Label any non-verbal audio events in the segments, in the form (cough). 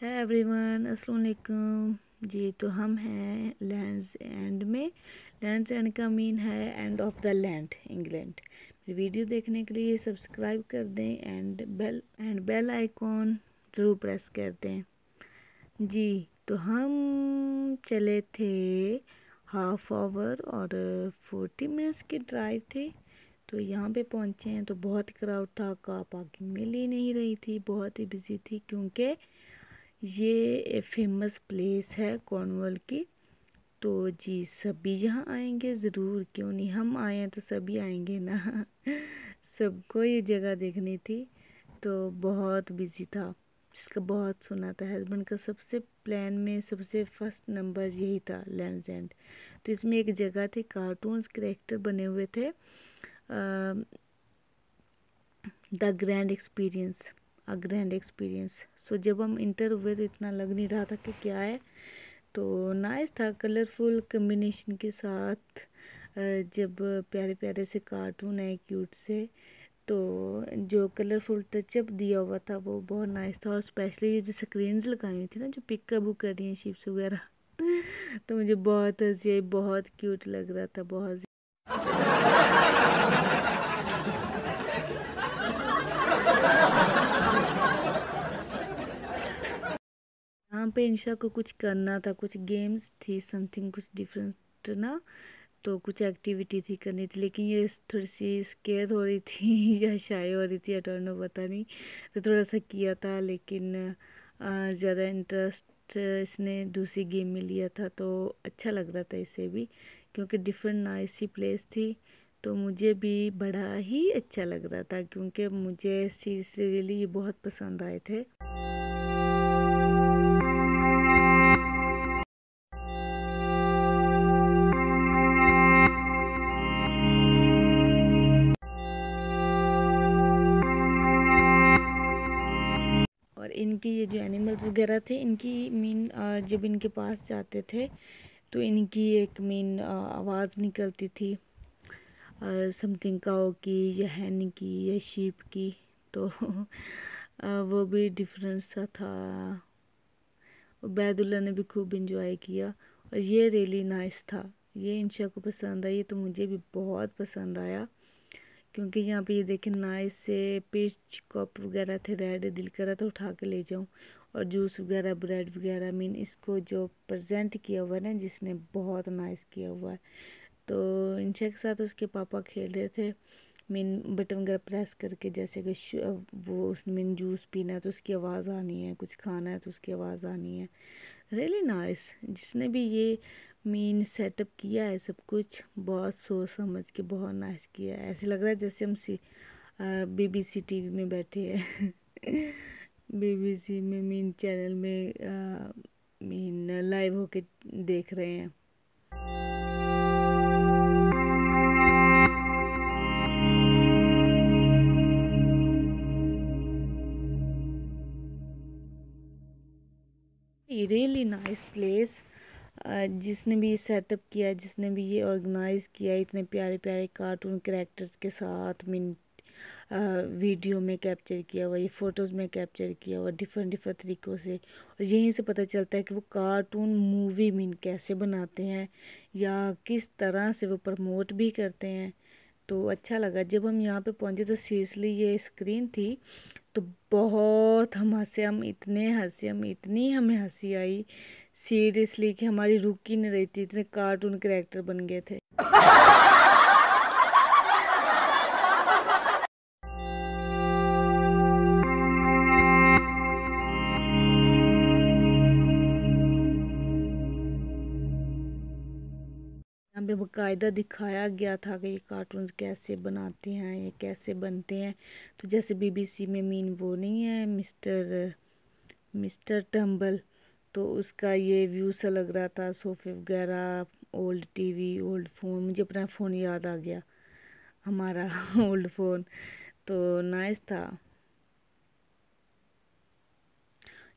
है एवरीवन अस्सलाम वालेकुम जी तो हम हैं लैंड्स एंड में लैंड्स एंड का मीन है end of the land England video देखने के लिए सब्सक्राइब कर दें and bell and bell icon ज़रूर प्रेस कर दें जी तो हम चले थे हाफ आवर और फोर्टी मिनट्स की ड्राइव थी तो यहाँ पे पहुँचे हैं तो बहुत क्राउड था कार पार्किंग मिल ही नहीं रही थी बहुत ही बिजी थी क्योंकि ये फेमस प्लेस है कॉर्नवल की तो जी सभी यहाँ आएंगे ज़रूर क्यों नहीं हम आए हैं तो सभी आएंगे ना (laughs) सबको ये जगह देखनी थी तो बहुत बिजी था जिसका बहुत सुना था हस्बैंड का सबसे प्लान में सबसे फर्स्ट नंबर यही था लैंड एंड तो इसमें एक जगह थी कार्टून्स करेक्टर बने हुए थे the grand experience a grand experience so जब हम इंटर हुए तो इतना लग नहीं रहा था कि क्या है तो नाइस था कलरफुल कम्बिनेशन के साथ जब प्यारे प्यारे से कार्टून है क्यूट से तो जो कलरफुल टचअप दिया हुआ था वो बहुत नाइस था और स्पेशली ये जो स्क्रीन्स लगाई हुई थी ना जो पिकअप बुक कर रही हैं शिप्स वगैरह (laughs) तो मुझे बहुत हंसी आई बहुत क्यूट लग रहा था बहुत यहाँ पे इंशा को कुछ करना था कुछ गेम्स थी समथिंग कुछ डिफरेंट ना तो कुछ एक्टिविटी थी करनी थी लेकिन ये थोड़ी सी स्केयर हो रही थी (laughs) या शाय हो रही थी या पता नहीं तो थोड़ा सा किया था लेकिन ज़्यादा इंटरेस्ट इसने दूसरी गेम में लिया था तो अच्छा लग रहा था इसे भी क्योंकि डिफरेंट ना ऐसी प्लेस थी तो मुझे भी बड़ा ही अच्छा लग रहा था क्योंकि मुझे सीरियसली रियली ये बहुत पसंद आए थे कि ये जो एनिमल्स वगैरह थे इनकी मीन जब इनके पास जाते थे तो इनकी एक मीन आवाज़ निकलती थी समथिंग काओ की या हैन की या शीप की तो (laughs) वो भी डिफरेंस सा था बैदुल्ला ने भी खूब इंजॉय किया और ये रियली नाइस था ये इंशा को पसंद आई तो मुझे भी बहुत पसंद आया क्योंकि यहाँ पे ये देखें नाइस से पिच कप वगैरह थे रेड दिल कर रहा था उठा के ले जाऊँ और जूस वगैरह ब्रेड वगैरह मीन इसको जो प्रजेंट किया हुआ है ना जिसने बहुत नाइस किया हुआ है तो इंशा के साथ उसके पापा खेल रहे थे मीन बटन वगैरह प्रेस करके जैसे कि वो उसने मीन जूस पीना है तो उसकी आवाज़ आनी है कुछ खाना है तो उसकी आवाज़ आनी है रियली really नाइस nice. जिसने भी ये मेन सेटअप किया है सब कुछ बहुत सोच समझ के बहुत नाइस किया है ऐसे लग रहा है जैसे हम सी बीबीसी टीवी में बैठे हैं बीबीसी (laughs) में मेन चैनल में आ, मीन लाइव होके देख रहे हैं रियली नाइस प्लेस जिसने भी ये सेटअप किया जिसने भी ये ऑर्गेनाइज़ किया इतने प्यारे प्यारे कार्टून करेक्टर्स के साथ मिन वीडियो में कैप्चर किया हुआ ये फ़ोटोज़ में कैप्चर किया हुआ डिफरेंट डिफरेंट तरीक़ों से और यहीं से पता चलता है कि वो कार्टून मूवी मीन कैसे बनाते हैं या किस तरह से वो प्रमोट भी करते हैं तो अच्छा लगा जब हम यहाँ पे पहुँचे तो सीरियसली ये स्क्रीन थी तो बहुत हम हंसे हम इतने हंसे हम इतनी हमें हंसी आई सीरियसली कि हमारी रुक ही नहीं रही थी इतने कार्टून कैरेक्टर बन गए थे बकायदा दिखाया गया था कि ये कार्टून्स कैसे बनाते हैं ये कैसे बनते हैं तो जैसे बीबीसी में मीन वो नहीं है मिस्टर मिस्टर टम्बल तो उसका ये व्यू सा लग रहा था सोफे वगैरह ओल्ड टीवी ओल्ड फ़ोन मुझे अपना फ़ोन याद आ गया हमारा ओल्ड (laughs) फ़ोन तो नाइस था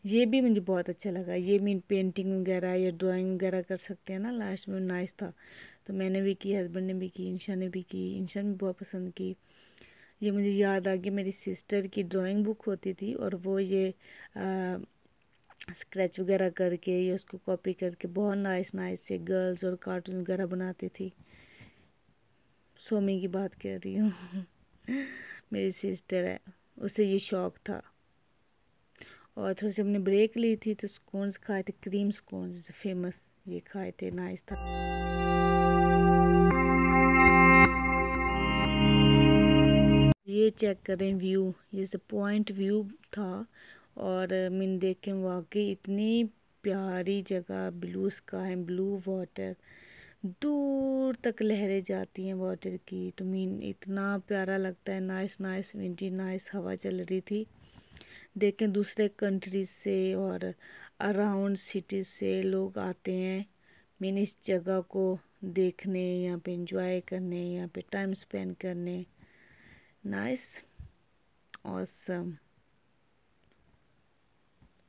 ये भी मुझे बहुत अच्छा लगा ये मीन पेंटिंग वगैरह या ड्राइंग वगैरह कर सकते हैं ना लास्ट में नाइस था तो मैंने भी की हस्बैंड ने भी की इंशा ने भी की इंशा ने भी बहुत पसंद की ये मुझे याद आ गया मेरी सिस्टर की ड्राइंग बुक होती थी और वो ये आ, स्क्रैच वगैरह करके या उसको कॉपी करके बहुत नाइस नाइस से गर्ल्स और कार्टून वगैरह बनाती थी सोमी की बात कर रही हूँ (laughs) मेरी सिस्टर है उसे ये शौक़ था और थोड़ी सी हमने ब्रेक ली थी तो स्कोन्स खाए थे क्रीम स्कोन्स फेमस ये खाए थे नाइस था ये चेक करें व्यू ये पॉइंट व्यू था और मैंने देखें वाकई इतनी प्यारी जगह ब्लू स्काई ब्लू वाटर दूर तक लहरें जाती हैं वाटर की तो मीन इतना प्यारा लगता है नाइस नाइस विंटी नाइस हवा चल रही थी देखें दूसरे कंट्रीज से और अराउंड सिटी से लोग आते हैं मीन इस जगह को देखने यहाँ पे इंजॉय करने यहाँ पे टाइम स्पेंड करने नाइस awesome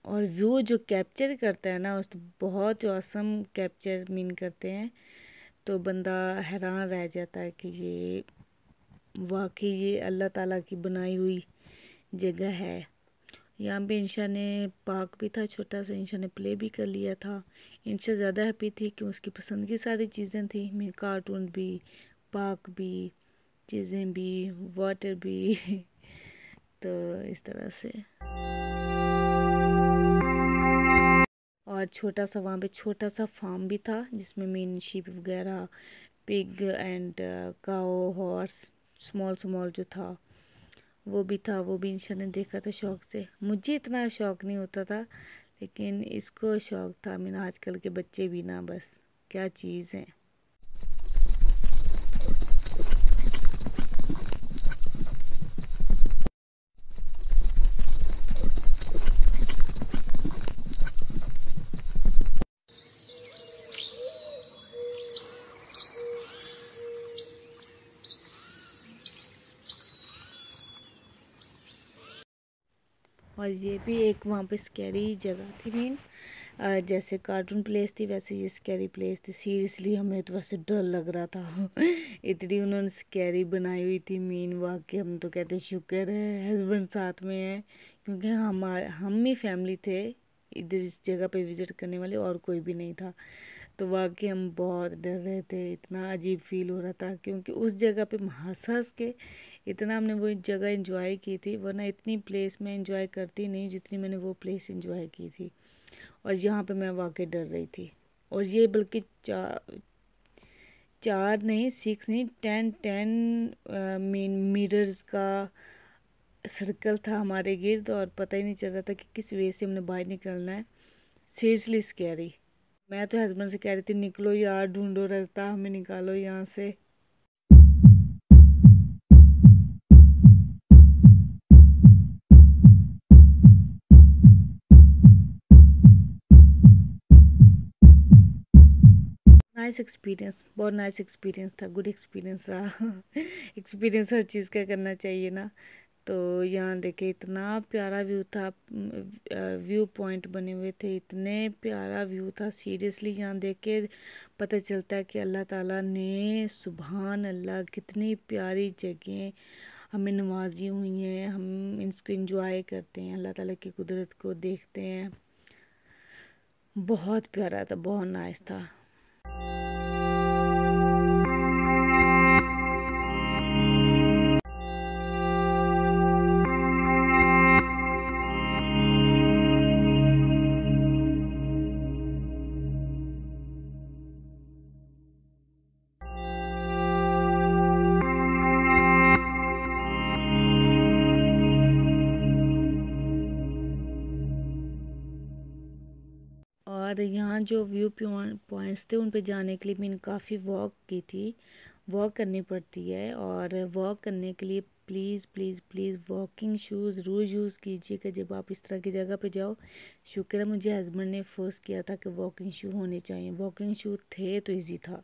और व्यू जो कैप्चर करता है ना उस तो बहुत औसम कैप्चर मीन करते हैं तो बंदा हैरान रह जाता है कि ये वाकई ये अल्लाह ताला की बनाई हुई जगह है यहाँ पे इंशा ने पार्क भी था छोटा सा इंशा ने प्ले भी कर लिया था इंशा ज़्यादा हैप्पी थी कि उसकी पसंद की सारी चीज़ें थी मेरे कार्टून भी पार्क भी चीज़ें भी वाटर भी (laughs) तो इस तरह से और छोटा सा वहाँ पे छोटा सा फार्म भी था जिसमें मेन शिप वगैरह pig and cow horse small small जो था वो भी था वो भी इंशा ने देखा था शौक से मुझे इतना शौक नहीं होता था लेकिन इसको शौक था मैंने आजकल के बच्चे भी ना बस क्या चीज़ है और ये भी एक वहाँ पे स्कैरी जगह थी मेन जैसे कार्टून प्लेस थी वैसे ये स्कैरी प्लेस थी सीरियसली हमें तो वैसे डर लग रहा था (laughs) इतनी उन्होंने स्कैरी बनाई हुई थी मेन वाक्य हम तो कहते शुक्र है हस्बैंड साथ में है क्योंकि हमारे हम ही फैमिली थे इधर इस जगह पे विज़िट करने वाले और कोई भी नहीं था तो वाकई हम बहुत डर रहे थे इतना अजीब फील हो रहा था क्योंकि उस जगह पे हंस हंस के इतना हमने वो जगह इन्जॉय की थी वरना इतनी प्लेस मैं इन्जॉय करती नहीं जितनी मैंने वो प्लेस इन्जॉय की थी और यहाँ पे मैं वाकई डर रही थी और ये बल्कि चार चार नहीं सिक्स नहीं टेन टेन मीन मिरर्स का सर्कल था हमारे गिर्द और पता ही नहीं चल रहा था कि किस वे से हमने बाहर निकलना है सीरियसली स्कैरी मैं तो हस्बैंड से कह रही थी निकलो यार ढूंढो रास्ता हमें निकालो यहाँ से नाइस एक्सपीरियंस बहुत नाइस एक्सपीरियंस था गुड एक्सपीरियंस रहा एक्सपीरियंस (laughs) हर चीज़ का करना चाहिए ना तो यहाँ देखे इतना प्यारा व्यू था व्यू पॉइंट बने हुए थे इतने प्यारा व्यू था सीरियसली यहाँ देख के पता चलता है कि अल्लाह ताला ने सुबहान अल्लाह कितनी प्यारी जगह हमें नवाजी हुई हैं हम इसको इंजॉय करते हैं अल्लाह ताला की कुदरत को देखते हैं बहुत प्यारा था बहुत नाइस था जो व्यू पॉइंट्स थे उन पे जाने के लिए मैंने काफ़ी वॉक की थी वॉक करनी पड़ती है और वॉक करने के लिए please please please walking shoes ज़रूर यूज़ कीजिएगा जब आप इस तरह की जगह पे जाओ शुक्र है मुझे हस्बैंड ने फोर्स किया था कि वॉकिंग शू होने चाहिए वॉकिंग शू थे तो ईजी था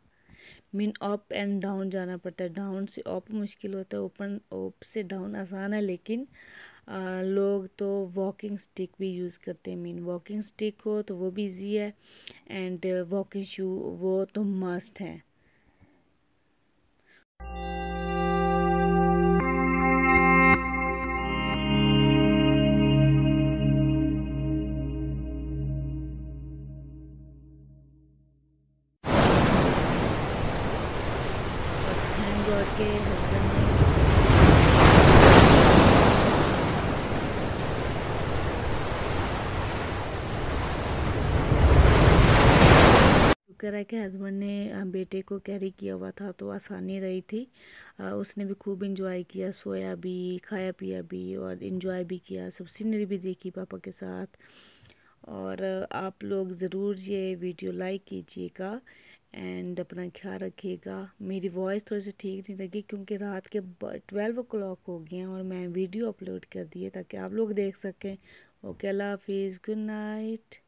मीन अप एंड डाउन जाना पड़ता है डाउन से अप मुश्किल होता है ओपन ओप से डाउन आसान है लेकिन लोग तो वॉकिंग स्टिक भी यूज़ करते हैं मीन वॉकिंग स्टिक हो तो वो भी इजी है एंड वॉकिंग शू वो तो मस्ट है के हस्बैंड ने करा कि हस्बैंड ने बेटे को कैरी किया हुआ था तो आसानी रही थी उसने भी खूब इंजॉय किया सोया भी खाया पिया भी और इन्जॉय भी किया सब सीनरी भी देखी पापा के साथ और आप लोग ज़रूर ये वीडियो लाइक कीजिएगा एंड अपना ख्याल रखिएगा मेरी वॉइस थोड़ी सी ठीक नहीं लगी क्योंकि रात के ट्वेल्व ओ हो गए हैं और मैं वीडियो अपलोड कर दिए ताकि आप लोग देख सकें ओके अल्लाह हाफिज़ गुड नाइट